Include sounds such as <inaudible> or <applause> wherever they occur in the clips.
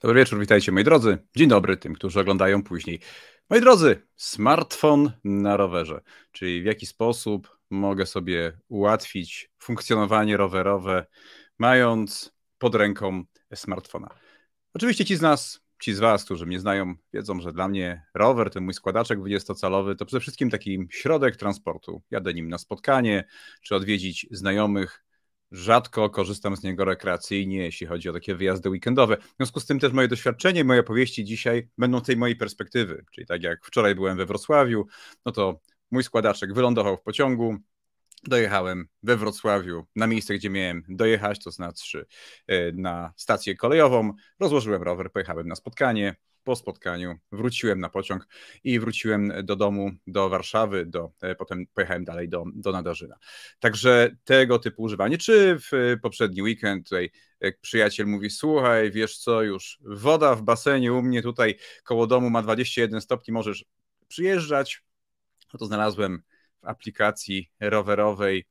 Dobry wieczór, witajcie moi drodzy. Dzień dobry tym, którzy oglądają później. Moi drodzy, smartfon na rowerze, czyli w jaki sposób mogę sobie ułatwić funkcjonowanie rowerowe, mając pod ręką smartfona. Oczywiście ci z nas, ci z Was, którzy mnie znają, wiedzą, że dla mnie rower, ten mój składaczek 20-calowy, to przede wszystkim taki środek transportu. Jadę nim na spotkanie, czy odwiedzić znajomych, rzadko korzystam z niego rekreacyjnie, jeśli chodzi o takie wyjazdy weekendowe. W związku z tym też moje doświadczenie, moje opowieści dzisiaj będą tej mojej perspektywy. Czyli tak jak wczoraj byłem we Wrocławiu, no to mój składaczek wylądował w pociągu, dojechałem we Wrocławiu na miejsce, gdzie miałem dojechać, to znaczy e, na stację kolejową, rozłożyłem rower, pojechałem na spotkanie, po spotkaniu wróciłem na pociąg i wróciłem do domu, do Warszawy, do, e, potem pojechałem dalej do, do Nadarzyna. Także tego typu używanie, czy w e, poprzedni weekend tutaj jak e, przyjaciel mówi, słuchaj, wiesz co, już woda w basenie u mnie tutaj koło domu ma 21 stopni, możesz przyjeżdżać. No to znalazłem w aplikacji rowerowej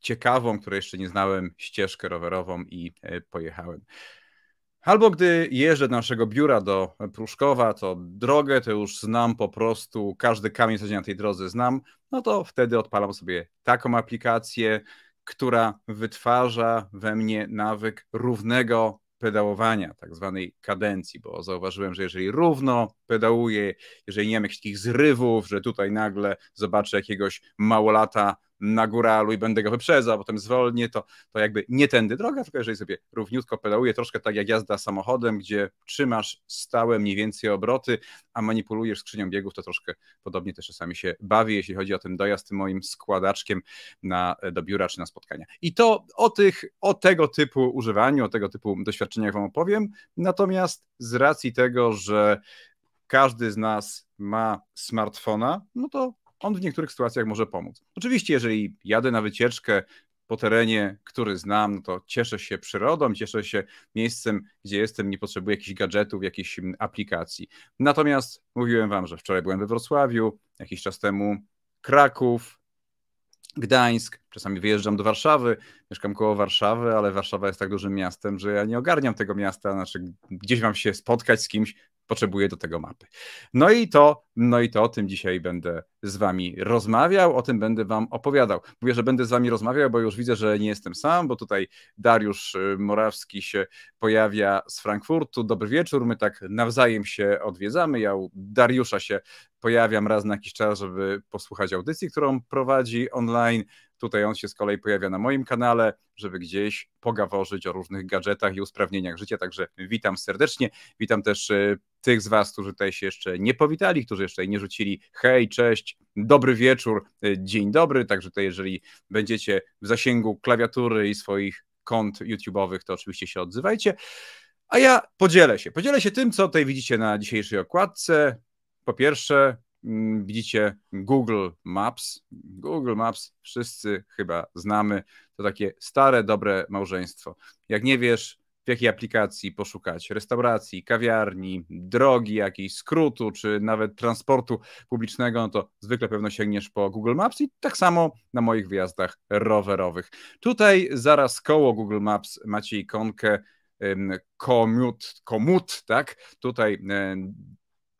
ciekawą, której jeszcze nie znałem, ścieżkę rowerową i pojechałem. Albo gdy jeżdżę do naszego biura do Pruszkowa, to drogę to już znam po prostu, każdy kamień co na tej drodze znam, no to wtedy odpalam sobie taką aplikację, która wytwarza we mnie nawyk równego pedałowania, tak zwanej kadencji, bo zauważyłem, że jeżeli równo pedałuję, jeżeli nie mam jakichś takich zrywów, że tutaj nagle zobaczę jakiegoś małolata na góralu i będę go wyprzedzał, potem zwolnię, to, to jakby nie tędy droga, tylko jeżeli sobie równiutko pedałuję, troszkę tak jak jazda samochodem, gdzie trzymasz stałe mniej więcej obroty, a manipulujesz skrzynią biegów, to troszkę podobnie też czasami się bawię, jeśli chodzi o ten dojazd tym moim składaczkiem na, e, do biura czy na spotkania. I to o tych, o tego typu używaniu, o tego typu doświadczeniach wam opowiem, natomiast z racji tego, że każdy z nas ma smartfona, no to on w niektórych sytuacjach może pomóc. Oczywiście, jeżeli jadę na wycieczkę po terenie, który znam, no to cieszę się przyrodą, cieszę się miejscem, gdzie jestem, nie potrzebuję jakichś gadżetów, jakichś mm, aplikacji. Natomiast mówiłem wam, że wczoraj byłem we Wrocławiu, jakiś czas temu Kraków, Gdańsk, czasami wyjeżdżam do Warszawy, mieszkam koło Warszawy, ale Warszawa jest tak dużym miastem, że ja nie ogarniam tego miasta, znaczy gdzieś mam się spotkać z kimś, potrzebuje do tego mapy. No i to, no i to o tym dzisiaj będę z wami rozmawiał, o tym będę wam opowiadał. Mówię, że będę z wami rozmawiał, bo już widzę, że nie jestem sam, bo tutaj Dariusz y, Morawski się pojawia z Frankfurtu. Dobry wieczór, my tak nawzajem się odwiedzamy. Ja u Dariusza się pojawiam raz na jakiś czas, żeby posłuchać audycji, którą prowadzi online. Tutaj on się z kolei pojawia na moim kanale, żeby gdzieś pogaworzyć o różnych gadżetach i usprawnieniach życia. Także witam serdecznie. Witam też y, tych z Was, którzy tutaj się jeszcze nie powitali, którzy jeszcze nie rzucili hej, cześć, dobry wieczór, e, dzień dobry. Także tutaj, jeżeli będziecie w zasięgu klawiatury i swoich kont YouTube'owych, to oczywiście się odzywajcie. A ja podzielę się. Podzielę się tym, co tutaj widzicie na dzisiejszej okładce. Po pierwsze, mm, widzicie Google Maps. Google Maps wszyscy chyba znamy. To takie stare, dobre małżeństwo. Jak nie wiesz, w jakiej aplikacji poszukać restauracji, kawiarni, drogi jakiejś, skrótu, czy nawet transportu publicznego, no to zwykle pewno sięgniesz po Google Maps i tak samo na moich wyjazdach rowerowych. Tutaj zaraz koło Google Maps macie ikonkę komut, komut, tak? Tutaj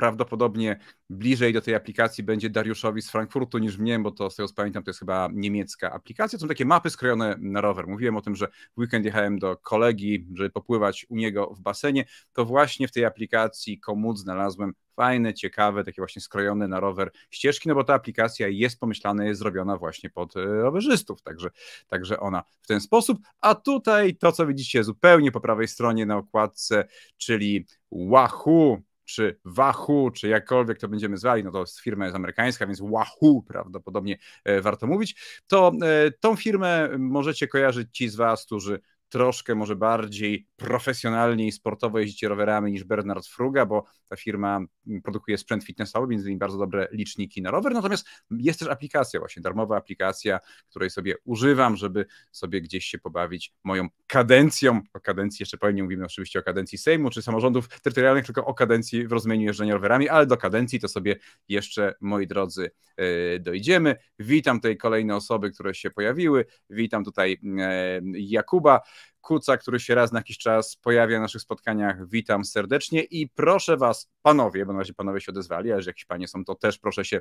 prawdopodobnie bliżej do tej aplikacji będzie Dariuszowi z Frankfurtu niż mnie, bo to z tego co pamiętam, to jest chyba niemiecka aplikacja. To są takie mapy skrojone na rower. Mówiłem o tym, że w weekend jechałem do kolegi, żeby popływać u niego w basenie. To właśnie w tej aplikacji Komoot znalazłem fajne, ciekawe, takie właśnie skrojone na rower ścieżki, no bo ta aplikacja jest pomyślana, jest zrobiona właśnie pod e, rowerzystów, także, także ona w ten sposób. A tutaj to, co widzicie zupełnie po prawej stronie na okładce, czyli Wahoo czy Wahoo, czy jakkolwiek to będziemy zwali, no to firma jest amerykańska, więc Wahoo prawdopodobnie e, warto mówić, to e, tą firmę możecie kojarzyć ci z Was, którzy troszkę może bardziej profesjonalnie i sportowo jeździcie rowerami niż Bernard Fruga, bo ta firma produkuje sprzęt fitnessowy, między innymi bardzo dobre liczniki na rower, natomiast jest też aplikacja właśnie, darmowa aplikacja, której sobie używam, żeby sobie gdzieś się pobawić moją kadencją, o kadencji jeszcze powiem, mówimy oczywiście o kadencji Sejmu czy samorządów terytorialnych, tylko o kadencji w rozumieniu jeżdżenia rowerami, ale do kadencji to sobie jeszcze, moi drodzy, e, dojdziemy. Witam tutaj kolejne osoby, które się pojawiły, witam tutaj e, Jakuba, Kuca, który się raz na jakiś czas pojawia na naszych spotkaniach. Witam serdecznie i proszę Was, panowie, bo na razie panowie się odezwali, ale jeżeli jakieś panie są, to też proszę się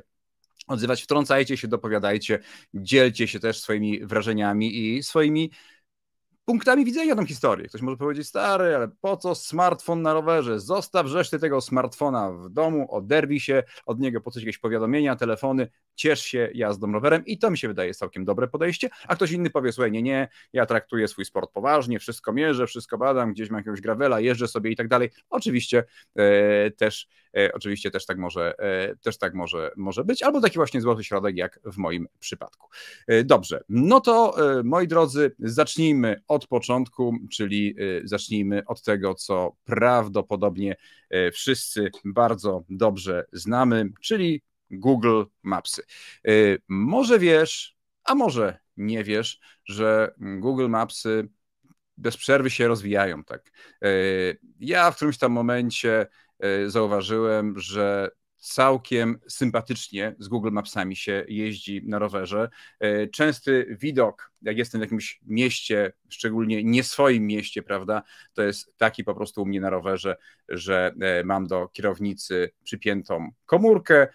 odzywać, wtrącajcie się, dopowiadajcie, dzielcie się też swoimi wrażeniami i swoimi punktami widzenia tą historię. Ktoś może powiedzieć, stary, ale po co smartfon na rowerze? Zostaw reszty tego smartfona w domu, oderwij się od niego, po co jakieś powiadomienia, telefony, ciesz się jazdą rowerem i to mi się wydaje całkiem dobre podejście, a ktoś inny powie, słuchaj, nie, nie, ja traktuję swój sport poważnie, wszystko mierzę, wszystko badam, gdzieś mam jakiegoś gravela, jeżdżę sobie i tak dalej. Oczywiście e, też e, oczywiście też tak może e, też tak może, może być, albo taki właśnie złoty środek, jak w moim przypadku. E, dobrze, no to e, moi drodzy, zacznijmy od od początku, czyli y, zacznijmy od tego, co prawdopodobnie y, wszyscy bardzo dobrze znamy, czyli Google Mapsy. Y, może wiesz, a może nie wiesz, że Google Mapsy bez przerwy się rozwijają. Tak. Ja w którymś tam momencie zauważyłem, że całkiem sympatycznie z Google Mapsami się jeździ na rowerze. E, częsty widok, jak jestem w jakimś mieście, szczególnie nie swoim mieście, prawda, to jest taki po prostu u mnie na rowerze, że e, mam do kierownicy przypiętą komórkę, e,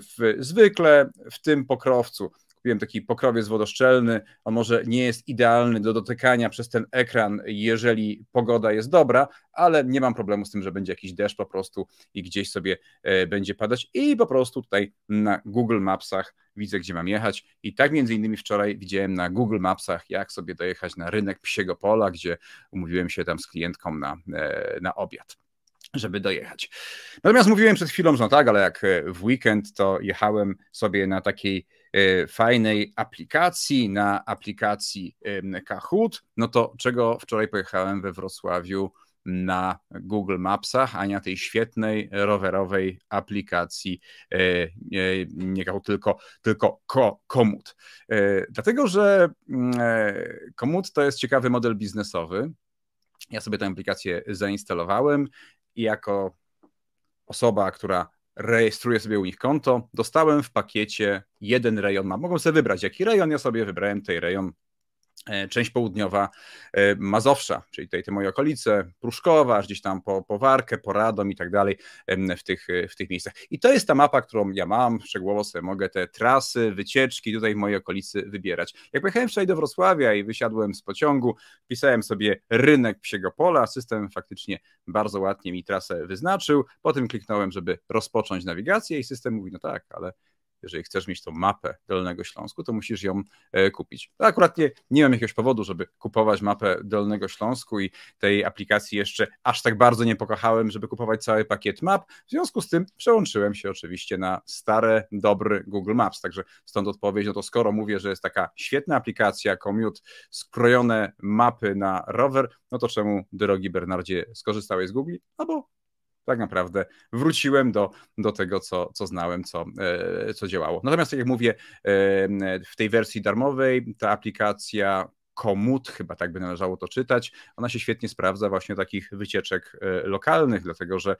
w, zwykle w tym pokrowcu Wiem taki pokrowiec wodoszczelny. On może nie jest idealny do dotykania przez ten ekran, jeżeli pogoda jest dobra, ale nie mam problemu z tym, że będzie jakiś deszcz po prostu i gdzieś sobie e, będzie padać. I po prostu tutaj na Google Mapsach widzę, gdzie mam jechać. I tak między innymi wczoraj widziałem na Google Mapsach, jak sobie dojechać na rynek Psiego Pola, gdzie umówiłem się tam z klientką na, e, na obiad żeby dojechać. Natomiast mówiłem przed chwilą, że no tak, ale jak e, w weekend, to jechałem sobie na takiej E, fajnej aplikacji, na aplikacji Kahoot, no to czego wczoraj pojechałem we Wrocławiu na Google Mapsach, a nie na tej świetnej rowerowej aplikacji, e, nie, nie tylko, tylko ko, Komut. E, dlatego, że mm, Komut to jest ciekawy model biznesowy. Ja sobie tę aplikację zainstalowałem i jako osoba, która rejestruję sobie u nich konto, dostałem w pakiecie jeden rejon Mogą sobie wybrać, jaki rejon, ja sobie wybrałem ten rejon E, część południowa e, Mazowsza, czyli tutaj te moje okolice, Pruszkowa, aż gdzieś tam po, po Warkę, po Radom i tak dalej w tych, e, w tych miejscach. I to jest ta mapa, którą ja mam, szczegółowo sobie mogę te trasy, wycieczki tutaj w mojej okolicy wybierać. Jak pojechałem wczoraj do Wrocławia i wysiadłem z pociągu, pisałem sobie rynek Psiego Pola, system faktycznie bardzo ładnie mi trasę wyznaczył, potem kliknąłem, żeby rozpocząć nawigację i system mówi, no tak, ale jeżeli chcesz mieć tą mapę Dolnego Śląsku, to musisz ją e, kupić. akurat nie, nie mam jakiegoś powodu, żeby kupować mapę Dolnego Śląsku i tej aplikacji jeszcze aż tak bardzo nie pokochałem, żeby kupować cały pakiet map. W związku z tym przełączyłem się oczywiście na stare, dobry Google Maps. Także stąd odpowiedź, no to skoro mówię, że jest taka świetna aplikacja, Commute, skrojone mapy na rower, no to czemu, drogi Bernardzie, skorzystałeś z Google? Albo tak naprawdę wróciłem do, do tego, co, co znałem, co, e, co działało. Natomiast, tak jak mówię, e, w tej wersji darmowej ta aplikacja Komut, chyba tak by należało to czytać. Ona się świetnie sprawdza właśnie takich wycieczek e, lokalnych, dlatego że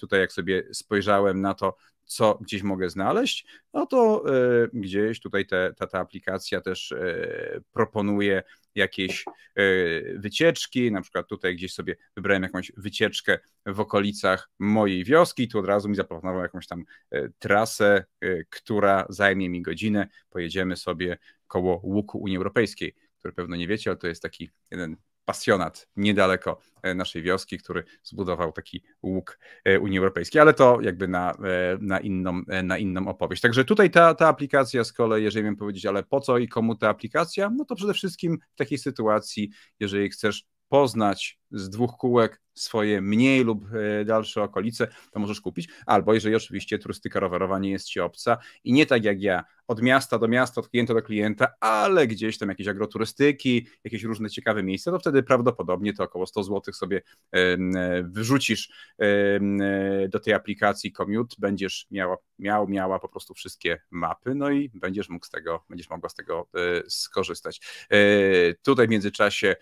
tutaj jak sobie spojrzałem na to, co gdzieś mogę znaleźć, no to gdzieś tutaj te, ta, ta aplikacja też proponuje jakieś e, wycieczki, na przykład tutaj gdzieś sobie wybrałem jakąś wycieczkę w okolicach mojej wioski, tu od razu mi zaproponował jakąś tam e, trasę, e, która zajmie mi godzinę, pojedziemy sobie koło łuku Unii Europejskiej, który pewno nie wiecie, ale to jest taki jeden pasjonat niedaleko e, naszej wioski, który zbudował taki łuk e, Unii Europejskiej, ale to jakby na, e, na, inną, na inną opowieść. Także tutaj ta, ta aplikacja z kolei, jeżeli miałem powiedzieć, ale po co i komu ta aplikacja? No to przede wszystkim w takiej sytuacji, jeżeli chcesz poznać z dwóch kółek swoje mniej lub e, dalsze okolice, to możesz kupić. Albo jeżeli oczywiście turystyka rowerowa nie jest ci obca i nie tak jak ja, od miasta do miasta, od klienta do klienta, ale gdzieś tam jakieś agroturystyki, jakieś różne ciekawe miejsca, to wtedy prawdopodobnie to około 100 zł sobie e, wyrzucisz e, do tej aplikacji Commute, będziesz miała, miał, miała po prostu wszystkie mapy, no i będziesz mógł z tego, będziesz mogła z tego skorzystać. Tutaj w międzyczasie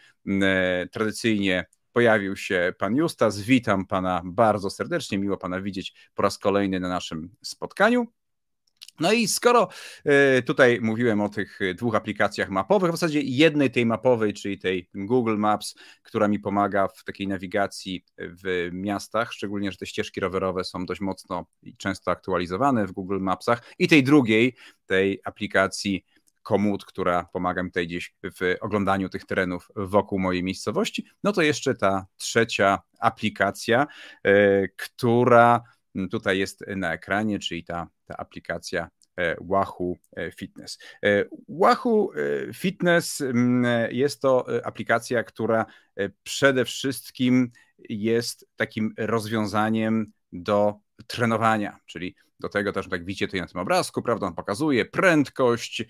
tradycyjnie pojawił się pan Justas. Witam pana bardzo serdecznie, miło pana widzieć po raz kolejny na naszym spotkaniu. No i skoro y, tutaj mówiłem o tych dwóch aplikacjach mapowych, w zasadzie jednej tej mapowej, czyli tej Google Maps, która mi pomaga w takiej nawigacji w miastach, szczególnie, że te ścieżki rowerowe są dość mocno i często aktualizowane w Google Mapsach, i tej drugiej, tej aplikacji Komoot, która pomaga mi tutaj gdzieś w oglądaniu tych terenów wokół mojej miejscowości. No to jeszcze ta trzecia aplikacja, e, która mm, tutaj jest na ekranie, czyli ta, ta aplikacja e, Wahoo e, Fitness. Wahoo Fitness mm, jest to aplikacja, która przede wszystkim jest takim rozwiązaniem do trenowania, czyli do tego też, tak widzicie tutaj na tym obrazku, prawda, on pokazuje prędkość, e,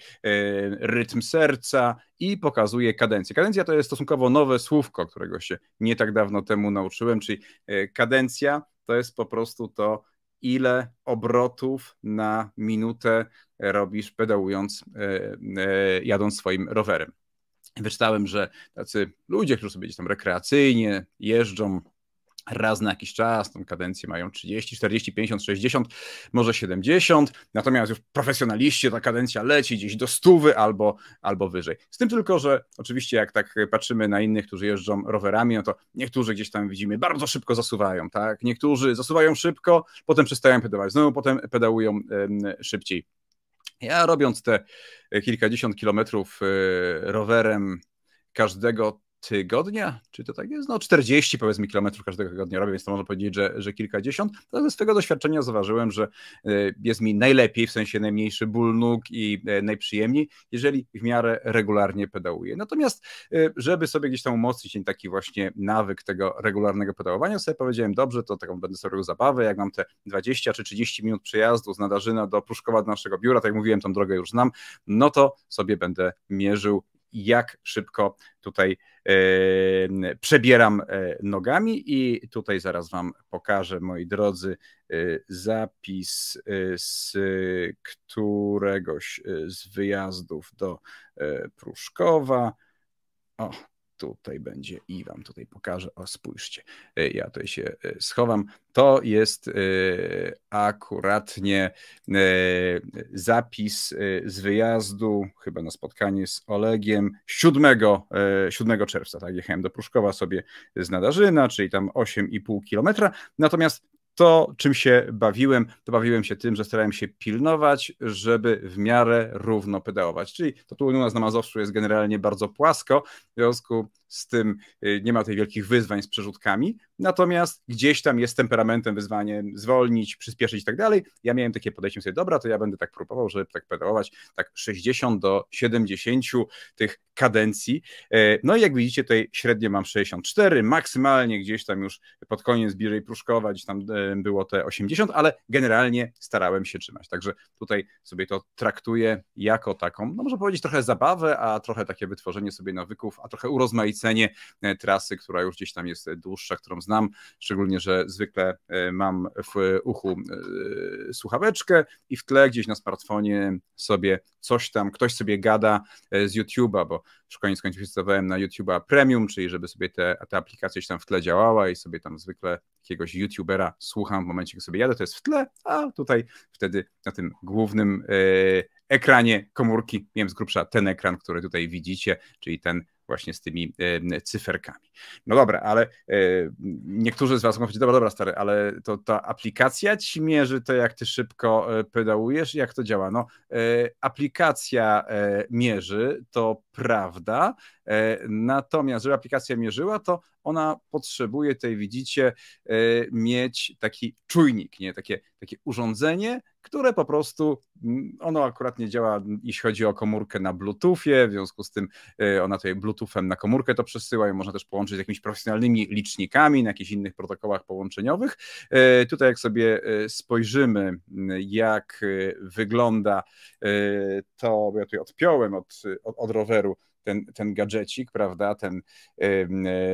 rytm serca i pokazuje kadencję. Kadencja to jest stosunkowo nowe słówko, którego się nie tak dawno temu nauczyłem, czyli e, kadencja to jest po prostu to, ile obrotów na minutę robisz pedałując, e, jadąc swoim rowerem. Wyczytałem, że tacy ludzie, którzy sobie gdzieś tam rekreacyjnie jeżdżą raz na jakiś czas, tą kadencję mają 30, 40, 50, 60, może 70, natomiast już profesjonaliście ta kadencja leci gdzieś do stówy albo, albo wyżej. Z tym tylko, że oczywiście jak tak patrzymy na innych, którzy jeżdżą rowerami, no to niektórzy gdzieś tam widzimy bardzo szybko zasuwają, tak? Niektórzy zasuwają szybko, potem przestają pedałować, znowu potem pedałują szybciej. Ja robiąc te kilkadziesiąt kilometrów y, rowerem każdego tygodnia, czy to tak jest? No 40 powiedzmy kilometrów każdego tygodnia robię, więc to można powiedzieć, że, że kilkadziesiąt. Ale no, ze tego doświadczenia zauważyłem, że e, jest mi najlepiej, w sensie najmniejszy ból nóg i e, najprzyjemniej, jeżeli w miarę regularnie pedałuję. Natomiast e, żeby sobie gdzieś tam umocnić ten taki właśnie nawyk tego regularnego pedałowania, sobie powiedziałem, dobrze, to taką będę sobie robił zabawę, jak mam te 20 czy 30 minut przejazdu z Nadarzyna do Pruszkowa do naszego biura, tak jak mówiłem, tą drogę już znam, no to sobie będę mierzył jak szybko tutaj e, przebieram e, nogami i tutaj zaraz Wam pokażę, moi drodzy, e, zapis z któregoś z wyjazdów do Pruszkowa. O, tutaj będzie i wam tutaj pokażę. O, spójrzcie, y, ja tutaj się y, schowam. To jest y, akuratnie zapis z wyjazdu, chyba na spotkanie z Olegiem 7, 7 czerwca. Tak, jechałem do Pruszkowa sobie z Nadarzyna, czyli tam 8,5 kilometra. Natomiast to, czym się bawiłem, to bawiłem się tym, że starałem się pilnować, żeby w miarę równo pedałować. Czyli to tu u nas na Mazowszu jest generalnie bardzo płasko, w związku z tym y, nie ma tych wielkich wyzwań z przerzutkami, natomiast gdzieś tam jest temperamentem wyzwanie zwolnić, przyspieszyć i tak dalej. Ja miałem takie podejście sobie, dobra, to ja będę tak próbował, żeby tak pedałować, tak 60 do 70 tych kadencji. E, no i jak widzicie, tutaj średnio mam 64, maksymalnie gdzieś tam już pod koniec bliżej Pruszkowa, gdzieś tam e, było te 80, ale generalnie starałem się trzymać. Także tutaj sobie to traktuję jako taką, no można powiedzieć, trochę zabawę, a trochę takie wytworzenie sobie nawyków, a trochę urozmaicenie e, trasy, która już gdzieś tam jest dłuższa, którą znam, szczególnie, że zwykle mam w uchu słuchaweczkę i w tle gdzieś na smartfonie sobie coś tam, ktoś sobie gada z YouTube'a, bo już koniec końców na YouTube'a Premium, czyli żeby sobie te, ta aplikacja gdzieś tam w tle działała i sobie tam zwykle jakiegoś YouTubera słucham w momencie, gdy sobie jadę, to jest w tle, a tutaj wtedy na tym głównym yy, ekranie komórki, miałem z grubsza ten ekran, który tutaj widzicie, czyli ten właśnie z tymi cyferkami. No dobra, ale e, niektórzy z Was mogą powiedzieć, dobra, dobra, stary, ale to ta aplikacja ci mierzy to, jak Ty szybko e, pedałujesz jak to działa? No, e, aplikacja mierzy, to prawda, natomiast żeby aplikacja mierzyła, to ona potrzebuje, tutaj widzicie, mieć taki czujnik, nie? Takie, takie urządzenie, które po prostu, mm, ono akurat nie działa, jeśli chodzi o komórkę na Bluetoothie, w związku z tym e, ona tutaj Bluetoothem na komórkę to przesyła i można też połączyć z jakimiś profesjonalnymi licznikami na jakichś innych protokołach połączeniowych. E, tutaj jak sobie e, spojrzymy, jak wygląda to, bo ja tutaj odpiąłem od, od, od roweru ten, ten gadżecik, prawda, ten,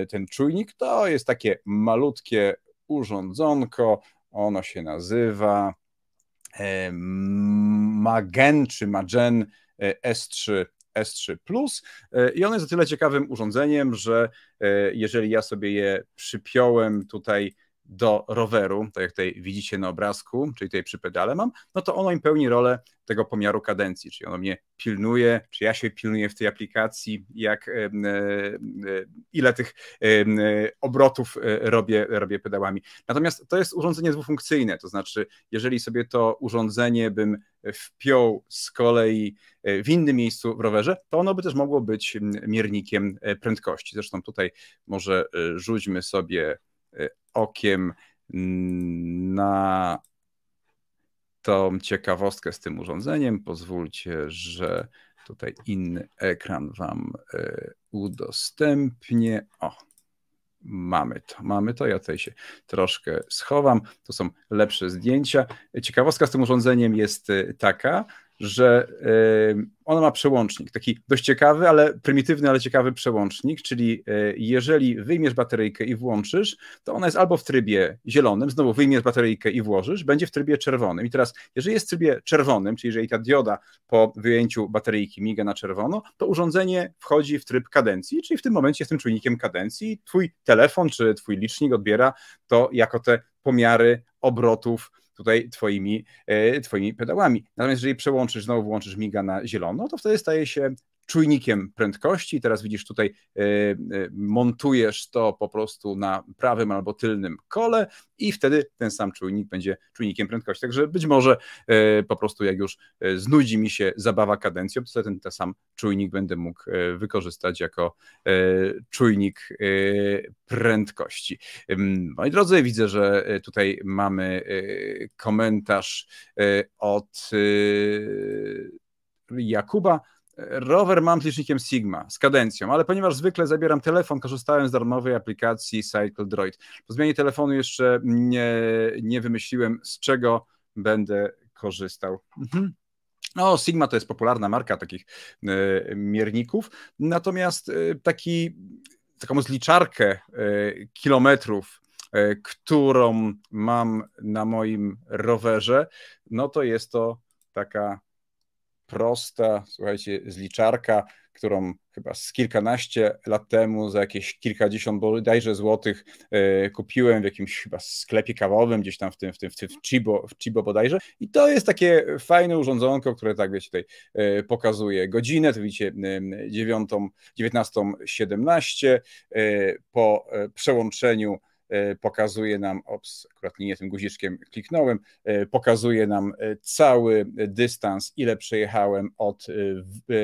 ten czujnik, to jest takie malutkie urządzonko, ono się nazywa E, Magen czy Magen S3 S3 Plus e, i on jest o tyle ciekawym urządzeniem, że e, jeżeli ja sobie je przypiąłem tutaj do roweru, tak jak tutaj widzicie na obrazku, czyli tutaj przy pedale mam, no to ono im pełni rolę tego pomiaru kadencji, czyli ono mnie pilnuje, czy ja się pilnuję w tej aplikacji, jak e, e, ile tych e, obrotów robię, robię pedałami. Natomiast to jest urządzenie dwufunkcyjne, to znaczy, jeżeli sobie to urządzenie bym wpiął z kolei w innym miejscu w rowerze, to ono by też mogło być mm, miernikiem prędkości. Zresztą tutaj może rzućmy sobie okiem na tą ciekawostkę z tym urządzeniem. Pozwólcie, że tutaj inny ekran Wam e, udostępnię. O, mamy to, mamy to. Ja tutaj się troszkę schowam. To są lepsze zdjęcia. Ciekawostka z tym urządzeniem jest e, taka, że ona ma przełącznik, taki dość ciekawy, ale prymitywny, ale ciekawy przełącznik, czyli e, jeżeli wyjmiesz bateryjkę i włączysz, to ona jest albo w trybie zielonym, znowu wyjmiesz bateryjkę i włożysz, będzie w trybie czerwonym. I teraz, jeżeli jest w trybie czerwonym, czyli jeżeli ta dioda po wyjęciu bateryjki miga na czerwono, to urządzenie wchodzi w tryb kadencji, czyli w tym momencie jestem czujnikiem kadencji. Twój telefon czy twój licznik odbiera to jako te pomiary obrotów tutaj twoimi, e, twoimi pedałami. Natomiast jeżeli przełączysz, znowu włączysz miga na zielono, to wtedy staje się czujnikiem prędkości. Teraz widzisz tutaj, e, e, montujesz to po prostu na prawym albo tylnym kole i wtedy ten sam czujnik będzie czujnikiem prędkości. Także być może e, po prostu jak już znudzi mi się zabawa kadencją, to ten, ten sam czujnik będę mógł wykorzystać jako czujnik prędkości. Moi drodzy, widzę, że tutaj mamy komentarz od Jakuba. Rower mam z licznikiem Sigma, z kadencją, ale ponieważ zwykle zabieram telefon, korzystałem z darmowej aplikacji Cycle Droid. Po zmianie telefonu jeszcze nie, nie wymyśliłem, z czego będę korzystał. Mhm. No, Sigma to jest popularna marka takich y, mierników, natomiast y, taki, taką zliczarkę y, kilometrów, którą mam na moim rowerze, no to jest to taka prosta, słuchajcie, zliczarka, którą chyba z kilkanaście lat temu za jakieś kilkadziesiąt bodajże złotych yy, kupiłem w jakimś chyba sklepie kawowym, gdzieś tam w tym, w tym, w tym w Chibo, w Chibo bodajże. I to jest takie fajne urządzonko, które tak wiecie tutaj yy, pokazuje godzinę, to widzicie e, dziewiątą yy, 19.17 po przełączeniu E, pokazuje nam, ops, akurat nie tym guziczkiem kliknąłem, e, pokazuje nam e, cały dystans, ile przejechałem od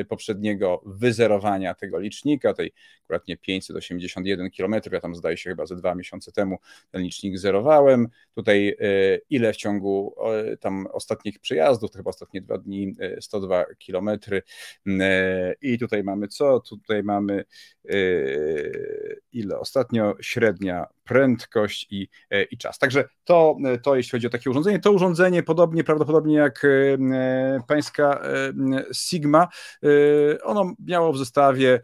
poprzedniego wyzerowania tego licznika, tej akurat nie 581 km, ja tam zdaje się chyba ze dwa miesiące temu ten licznik zerowałem, tutaj ile w ciągu tam ostatnich przejazdów, to chyba ostatnie dwa dni 102 km mm, i tutaj mamy co? Tutaj mamy ile ostatnio średnia prędkość prędkość i, e, i czas. Także to, e, to jeśli chodzi o takie urządzenie, to urządzenie podobnie prawdopodobnie jak e, pańska Sigma, ono miało w zestawie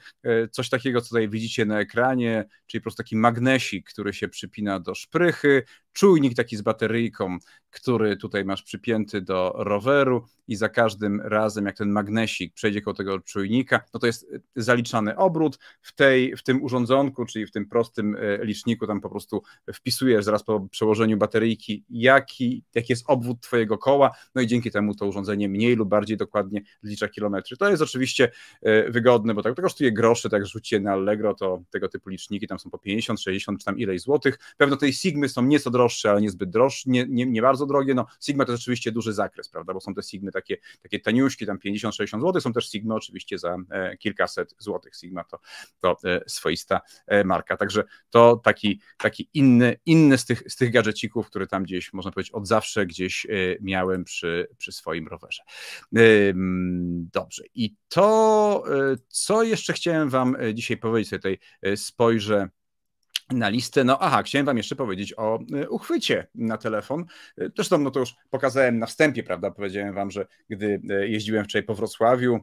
coś takiego, co tutaj widzicie na ekranie, czyli po prostu taki magnesik, który się przypina do szprychy, czujnik taki z bateryjką, który tutaj masz przypięty do roweru i za każdym razem, jak ten magnesik przejdzie koło tego czujnika, no to jest zaliczany obrót w, tej, w tym urządzonku, czyli w tym prostym liczniku, tam po prostu wpisujesz zaraz po przełożeniu bateryjki, jaki, jaki jest obwód Twojego koła, no i dzięki temu to urządzenie mniej lub bardziej dokładnie zlicza kilometry. To jest oczywiście e, wygodne, bo tak to kosztuje grosze, tak rzucie na Allegro, to tego typu liczniki tam są po 50, 60 czy tam ileś złotych. Pewno tej Sigmy są nieco droższe, ale niezbyt droższe, nie, nie, nie bardzo drogie. No, Sigma to rzeczywiście duży zakres, prawda, bo są te Sigmy takie, takie taniuszki, tam 50-60 zł, są też Sigmy oczywiście za e, kilkaset złotych. Sigma to, to e, swoista marka. Także to taki, taki inny, inny z, tych, z tych gadżecików, które tam gdzieś, można powiedzieć, od zawsze gdzieś e, miałem przy, przy swoim rowerze. Dobrze. I to, e, co jeszcze chciałem Wam e, dzisiaj powiedzieć, tutaj spojrzę na listę. No aha, chciałem wam jeszcze powiedzieć o uchwycie na telefon. Zresztą no to już pokazałem na wstępie, prawda? Powiedziałem wam, że gdy jeździłem wczoraj po Wrocławiu,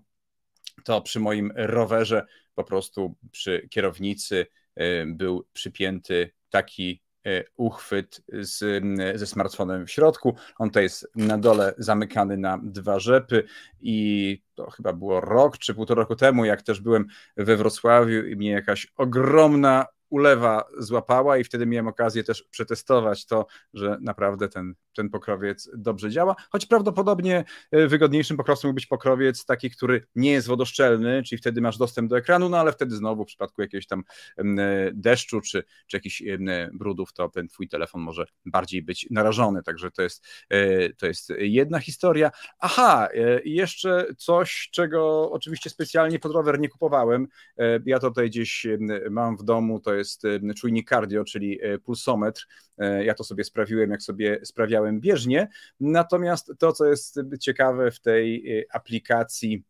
to przy moim rowerze po prostu przy kierownicy był przypięty taki e, uchwyt z, ze smartfonem w środku. On to jest na dole zamykany na dwa rzepy i to chyba było rok czy półtora roku temu, jak też byłem we Wrocławiu i mnie jakaś ogromna ulewa złapała i wtedy miałem okazję też przetestować to, że naprawdę ten, ten pokrowiec dobrze działa, choć prawdopodobnie e, wygodniejszym pokrowcem mógł być pokrowiec taki, który nie jest wodoszczelny, czyli wtedy masz dostęp do ekranu, no ale wtedy znowu w przypadku jakiegoś tam e, deszczu czy, czy jakichś e, brudów, to ten twój telefon może bardziej być narażony, także to jest, to jest jedna historia. Aha, jeszcze coś, czego oczywiście specjalnie pod rower nie kupowałem, ja to tutaj gdzieś mam w domu, to jest jest e, czujnik cardio, czyli e, pulsometr. E, ja to sobie sprawiłem, jak sobie sprawiałem bieżnie. Natomiast to, co jest ciekawe w tej aplikacji,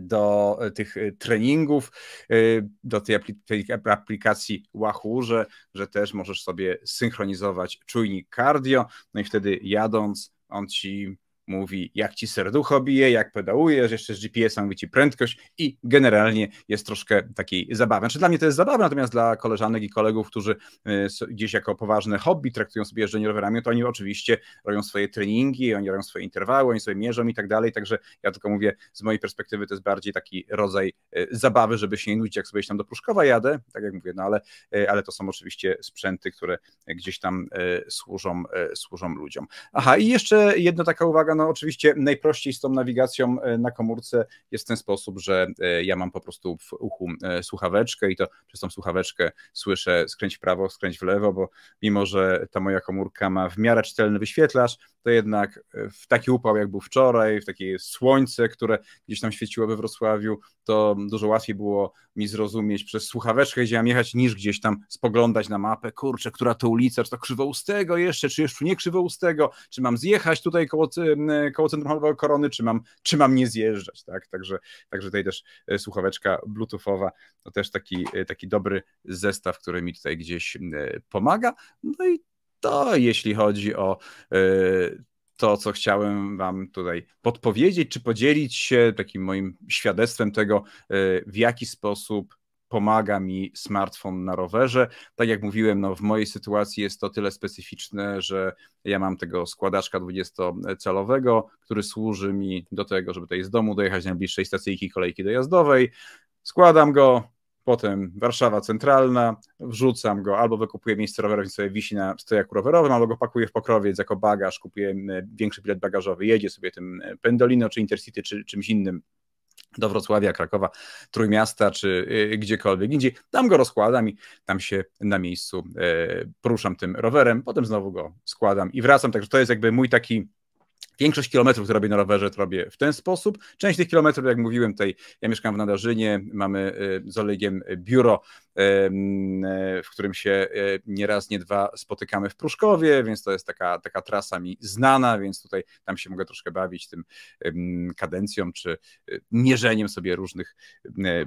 do tych treningów, do tej, aplikacji Wahoo, że, że też możesz sobie synchronizować czujnik cardio, no i wtedy jadąc on ci mówi jak ci serducho bije, jak pedałujesz, jeszcze z gps a mówi ci prędkość i generalnie jest troszkę takiej zabawy. Znaczy dla mnie to jest zabawa, natomiast dla koleżanek i kolegów, którzy e, gdzieś jako poważne hobby traktują sobie jeżdżenie rowerami, to oni oczywiście robią swoje treningi, oni robią swoje interwały, oni sobie mierzą i tak dalej, także ja tylko mówię, z mojej perspektywy to jest bardziej taki rodzaj e, zabawy, żeby się nie nudzić, jak sobie tam do Pruszkowa jadę, tak jak mówię, no ale, e, ale to są oczywiście sprzęty, które gdzieś tam służą, służą ludziom. Aha, i jeszcze jedna taka uwaga no oczywiście najprościej z tą nawigacją e, na komórce jest w ten sposób, że e, ja mam po prostu w uchu e, słuchaweczkę i to przez tą słuchaweczkę słyszę skręć w prawo, skręć w lewo, bo mimo, że ta moja komórka ma w miarę czytelny wyświetlacz, to jednak w taki upał jak był wczoraj, w takie słońce, które gdzieś tam świeciło we Wrocławiu, to dużo łatwiej było mi zrozumieć przez słuchaweczkę, gdzie mam jechać, niż gdzieś tam spoglądać na mapę, kurczę, która to ulica, czy to krzywoustego jeszcze, czy jeszcze nie krzywoustego, czy mam zjechać tutaj koło E, koło centrum handlowego Korony, czy mam, czy mam nie zjeżdżać, tak? Także, także tutaj też e, słuchaweczka bluetoothowa, to też taki, e, taki dobry zestaw, który mi tutaj gdzieś pomaga. No i to jeśli chodzi o to, co chciałem Wam tutaj podpowiedzieć, czy podzielić się takim moim świadectwem tego, w jaki sposób pomaga mi smartfon na rowerze. Tak jak mówiłem, no w mojej sytuacji jest to tyle specyficzne, że ja mam tego składaczka 20-calowego, który służy mi do tego, żeby tutaj z domu dojechać do najbliższej stacyjki kolejki dojazdowej. Składam go, potem Warszawa Centralna, wrzucam go, albo wykupuję miejsce rowerowe, sobie wisi na stojaku rowerowym, albo go pakuję w pokrowiec jako bagaż, kupuję e, większy bilet bagażowy, jedzie sobie tym e, Pendolino czy Intercity czy czymś innym do Wrocławia, Krakowa, Trójmiasta czy y, y, gdziekolwiek indziej. Tam go rozkładam i tam się na miejscu e, poruszam tym rowerem, potem znowu go składam i wracam. Także to jest jakby mój taki Większość kilometrów, które robię na rowerze, to robię w ten sposób. Część tych kilometrów, jak mówiłem, tutaj ja mieszkam w Nadarzynie, mamy y, z Olegiem y, biuro, y, w którym się nie raz, nie dwa spotykamy w Pruszkowie, więc to jest taka, taka trasa mi znana, więc tutaj tam się mogę troszkę bawić tym kadencją czy mierzeniem sobie różnych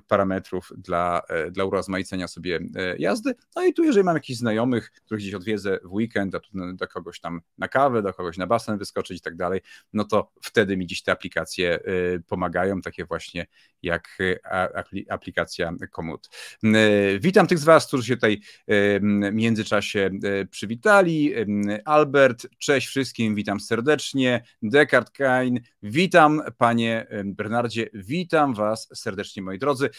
parametrów dla, dla urozmaicenia sobie jazdy. No i tu, jeżeli mam jakichś znajomych, których gdzieś odwiedzę w weekend, a tu do kogoś tam na kawę, do kogoś na basen wyskoczyć i tak dalej, dalej, no to wtedy mi dziś te aplikacje y, pomagają, takie właśnie jak aplikacja Komoot. Y, witam tych z Was, którzy się tutaj y, w międzyczasie przywitali. Albert, cześć wszystkim, witam serdecznie. Descartes, Kain, witam Panie Bernardzie, witam Was serdecznie, moi drodzy.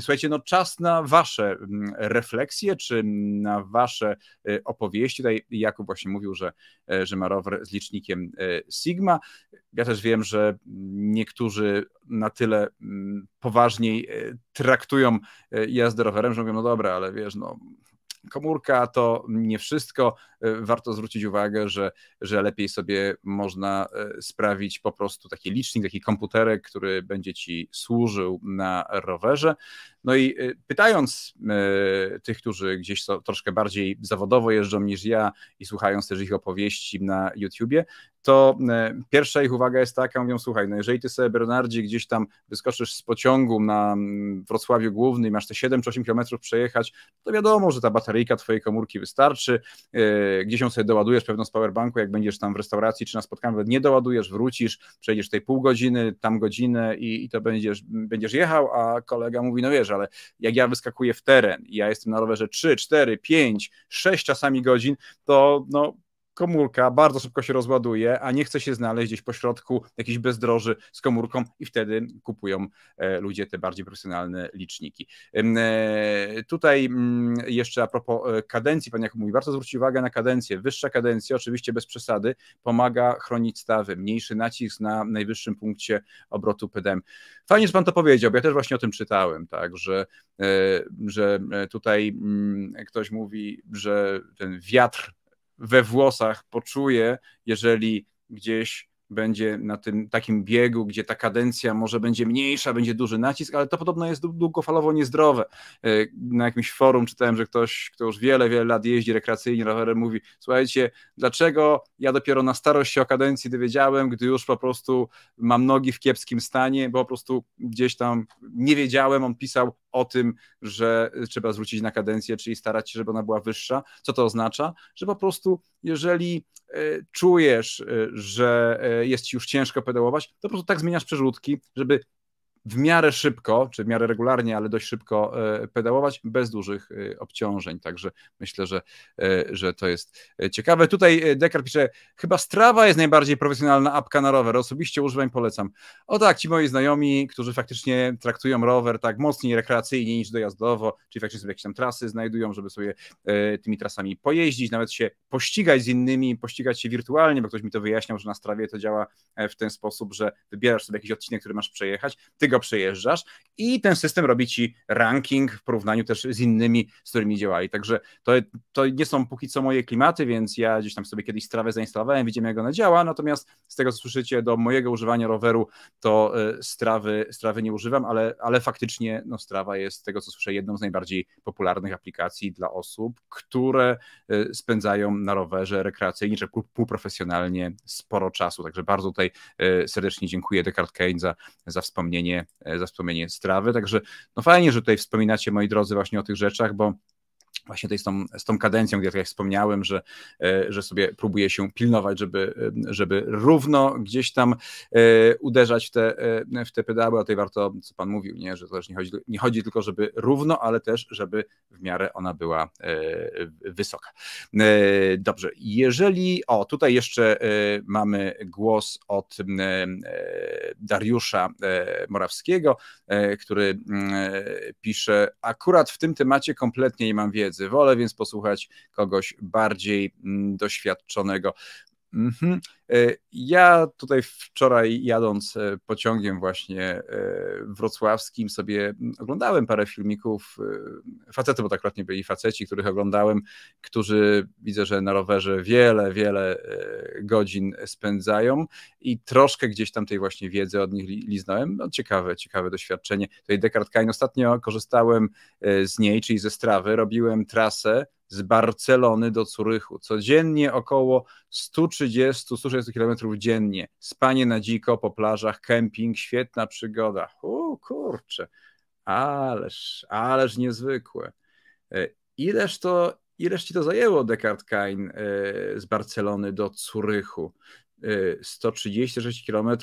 Słuchajcie, no czas na Wasze refleksje, czy na Wasze opowieści. Tutaj Jakub właśnie mówił, że, że ma rower z licznikiem Sigma. Ja też wiem, że niektórzy na tyle mm, poważniej e, traktują e, jazdę rowerem, że mówią, no dobra, ale wiesz, no komórka to nie wszystko. E, warto zwrócić uwagę, że, że lepiej sobie można sprawić po prostu taki licznik, taki komputerek, który będzie ci służył na rowerze. No i pytając tych, którzy gdzieś troszkę bardziej zawodowo jeżdżą niż ja i słuchając też ich opowieści na YouTubie, to e, pierwsza ich uwaga jest taka, mówią, słuchaj, no jeżeli ty sobie Bernardzi gdzieś tam wyskoczysz z pociągu na mm, Wrocławiu Główny i masz te 7 czy 8 kilometrów przejechać, to wiadomo, że ta bateryjka twojej komórki wystarczy, e, gdzieś ją sobie doładujesz pewno z powerbanku, jak będziesz tam w restauracji czy na spotkaniu, nie doładujesz, wrócisz, przejdziesz tej pół godziny, tam godzinę i, i to będziesz, będziesz jechał, a kolega mówi, no wiesz, ale jak ja wyskakuję w teren i ja jestem na rowerze 3, 4, 5, 6 czasami godzin, to no komórka bardzo szybko się rozładuje, a nie chce się znaleźć gdzieś po środku jakiś bezdroży z komórką i wtedy kupują e, ludzie te bardziej profesjonalne liczniki. E, tutaj mm, jeszcze a propos e, kadencji, pan jak mówi, warto zwrócić uwagę na kadencję. Wyższa kadencja, oczywiście bez przesady, pomaga chronić stawy, mniejszy nacisk na najwyższym punkcie obrotu PDM. Fajnie, że pan to powiedział, bo ja też właśnie o tym czytałem, tak, że, że tutaj mm, ktoś mówi, że ten wiatr we włosach poczuje, jeżeli gdzieś będzie na tym takim biegu, gdzie ta kadencja może będzie mniejsza, będzie duży nacisk, ale to podobno jest długofalowo niezdrowe. E, na jakimś forum czytałem, że ktoś, kto już wiele, wiele lat jeździ rekreacyjnie rowerem, mówi: Słuchajcie, dlaczego ja dopiero na starość się o kadencji dowiedziałem, gdy już po prostu mam nogi w kiepskim stanie, bo po prostu gdzieś tam nie wiedziałem, on pisał o tym, że trzeba zwrócić na kadencję, czyli starać się, żeby ona była wyższa. Co to oznacza? Że po prostu, jeżeli e, czujesz, e, że e, jest ci już ciężko pedałować, to po prostu tak zmieniasz przerzutki, żeby w miarę szybko, czy w miarę regularnie, ale dość szybko e, pedałować bez dużych e, obciążeń. Także myślę, że, e, że to jest ciekawe. Tutaj Dekar pisze, chyba Strava jest najbardziej profesjonalna apka na rower. Osobiście używam, polecam. O tak, ci moi znajomi, którzy faktycznie traktują rower tak mocniej rekreacyjnie niż dojazdowo, czyli faktycznie sobie jakieś tam trasy znajdują, żeby sobie tymi trasami pojeździć, nawet się pościgać z innymi, pościgać się wirtualnie, bo ktoś mi to wyjaśniał, że na Strawie to działa w ten sposób, że wybierasz sobie jakiś odcinek, który masz przejechać. Ty go przejeżdżasz i ten system robi ci ranking w porównaniu też z innymi, z którymi działali. Także to, to nie są póki co moje klimaty, więc ja gdzieś tam sobie kiedyś strawę zainstalowałem, widzimy jak ona działa, natomiast z tego co słyszycie do mojego używania roweru, to y, strawy, strawy nie używam, ale, ale faktycznie no, strawa jest z tego co słyszę jedną z najbardziej popularnych aplikacji dla osób, które y, spędzają na rowerze rekreacyjnie czy półprofesjonalnie sporo czasu. Także bardzo tutaj y, serdecznie dziękuję Descartes Keynes za, za wspomnienie E, za wspomnienie strawy. Także no fajnie, że tutaj wspominacie, moi drodzy, właśnie o tych rzeczach, bo właśnie tej z tą, z tą kadencją, gdzie tak jak wspomniałem, że, e, że sobie próbuje się pilnować, żeby, e, żeby równo gdzieś tam e, uderzać w te, w te pedały, o tej warto, co Pan mówił, nie? że to też nie chodzi, nie chodzi tylko, żeby równo, ale też, żeby w miarę ona była wysoka. Dobrze, jeżeli, o tutaj jeszcze mamy głos od Dariusza Morawskiego, który mm, pisze, akurat w tym temacie kompletnie nie mam wiedzy, wiedzy. Wolę więc posłuchać kogoś bardziej mm, doświadczonego. Mhm. E, ja tutaj wczoraj jadąc e, pociągiem właśnie e, wrocławskim sobie oglądałem parę filmików facety, bo tak akurat byli faceci, których oglądałem, którzy widzę, że na rowerze wiele, wiele godzin spędzają i troszkę gdzieś tam tej właśnie wiedzy od nich liznąłem. No, ciekawe, ciekawe doświadczenie. Tutaj Descartes Kain ostatnio korzystałem z niej, czyli ze strawy, robiłem trasę z Barcelony do Curychu. Codziennie około 130-160 km dziennie. Spanie na dziko po plażach, kemping, świetna przygoda. U kurczę, ależ, ależ niezwykłe. E, ileż to, ileż ci to zajęło, Descartes Kain, e, z Barcelony do Curychu? 136 e, km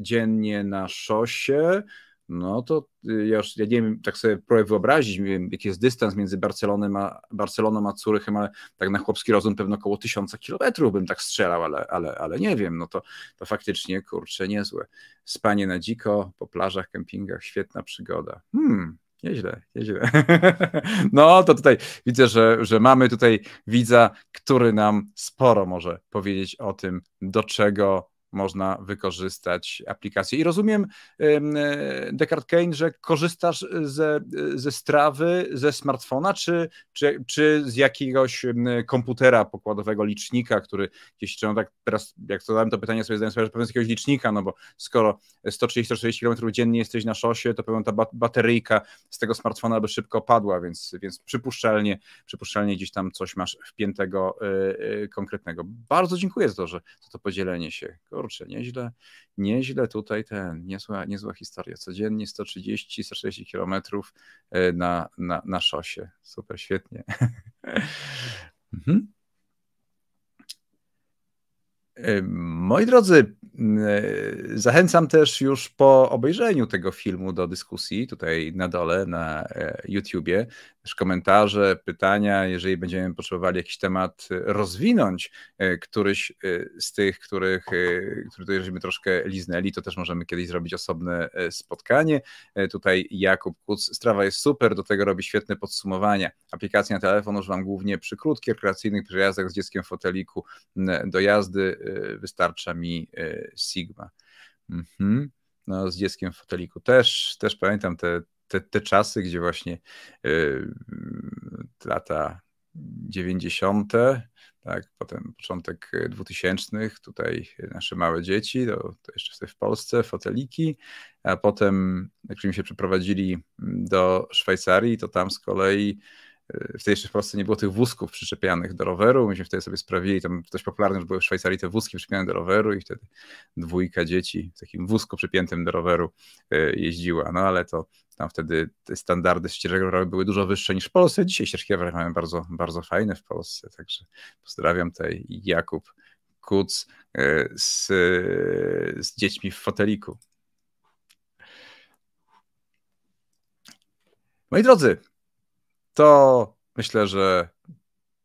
dziennie na szosie, no to y, ja już ja nie wiem, tak sobie próbuję wyobrazić, wiem, jaki jest dystans między Barceloną a, Barceloną a Curychem, ale tak na chłopski rozum pewno około tysiąca kilometrów bym tak strzelał, ale, ale, ale nie wiem, no to, to faktycznie, kurczę, niezłe. Spanie na dziko, po plażach, kempingach, świetna przygoda. Hmm, Nieźle, nieźle. <laughs> No to tutaj widzę, że, że mamy tutaj widza, który nam sporo może powiedzieć o tym, do czego można wykorzystać aplikację. I rozumiem, e, Descartes Kane, że korzystasz ze, ze strawy, ze smartfona, czy, czy, czy z jakiegoś komputera pokładowego licznika, który gdzieś, czy no tak teraz, jak zadałem to pytanie, sobie zdałem sprawę, że pewnie z jakiegoś licznika, no bo skoro 130-140 km dziennie jesteś na szosie, to pewnie ta bateryjka z tego smartfona by szybko padła, więc, więc przypuszczalnie, przypuszczalnie gdzieś tam coś masz wpiętego e, e, konkretnego. Bardzo dziękuję za to, że za to podzielenie się kurczę, nieźle, nieźle tutaj ten niezła, niezła historia. Codziennie 130-140 kilometrów e, na, na, na szosie. Super, świetnie. <laughs> mhm. E, moi drodzy, e, zachęcam też już po obejrzeniu tego filmu do dyskusji tutaj na dole na YouTubie też komentarze, pytania, jeżeli będziemy potrzebowali jakiś temat y, rozwinąć, y, któryś y, z tych, których, który tutaj żeśmy troszkę liznęli, to też możemy kiedyś zrobić osobne spotkanie. Tutaj Jakub Kuc, Strawa jest super, do tego robi świetne podsumowania. Aplikacja na telefon używam głównie przy krótkich, rekreacyjnych przejazdach z dzieckiem w foteliku do jazdy, wystarcza mi Sigma. Mhm. No, z dzieckiem w foteliku też, też pamiętam te, te, te czasy, gdzie właśnie e, lata 90., tak, potem początek 2000, tutaj nasze małe dzieci, to, to jeszcze w Polsce, foteliki, a potem jakśmy się przeprowadzili do Szwajcarii, to tam z kolei e, wtedy jeszcze w Polsce nie było tych wózków przyczepianych do roweru, myśmy wtedy sobie sprawili, tam dość popularne że były w Szwajcarii te wózki przyczepiane do roweru i wtedy dwójka dzieci w takim wózku przypiętym do roweru e, jeździła, no ale to tam wtedy te standardy ścieżek rowerowych były dużo wyższe niż w Polsce. Dzisiaj ścieżki rowerowe mamy bardzo, bardzo fajne w Polsce, także pozdrawiam tutaj Jakub Kuc e, z, z dziećmi w foteliku. Moi drodzy, to myślę, że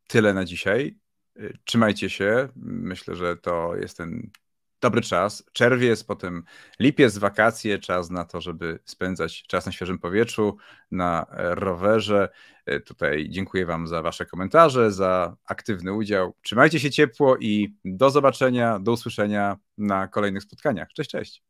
tyle na dzisiaj. E, trzymajcie się. Myślę, że to jest ten dobry czas. Czerwiec, potem lipiec, wakacje, czas na to, żeby spędzać czas na świeżym powietrzu, na rowerze. E, tutaj dziękuję Wam za Wasze komentarze, za aktywny udział. Trzymajcie się ciepło i do zobaczenia, do usłyszenia na kolejnych spotkaniach. Cześć, cześć.